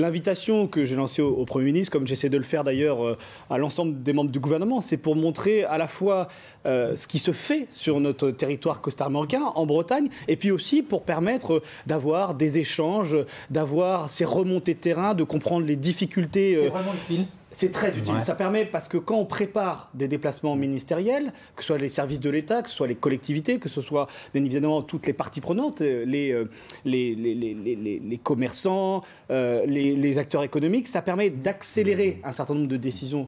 L'invitation que j'ai lancée au, Premier ministre, comme j'essaie de le faire d'ailleurs euh, à l'ensemble des membres du gouvernement, c'est pour montrer à la fois euh, ce qui se fait sur notre territoire costarmoricain, en Bretagne, et puis aussi pour permettre euh, d'avoir des échanges, d'avoir ces remontées de terrain, de comprendre les difficultés. C'est vraiment le fil c'est très utile. Ça permet, parce que quand on prépare des déplacements mm. ministériels, que ce soit les services de l'État, que ce soit les collectivités, que ce soit bien évidemment toutes les parties prenantes, euh, euh, les, les, les, commerçants, euh, les, acteurs économiques, ça permet d'accélérer mm. un certain nombre de décisions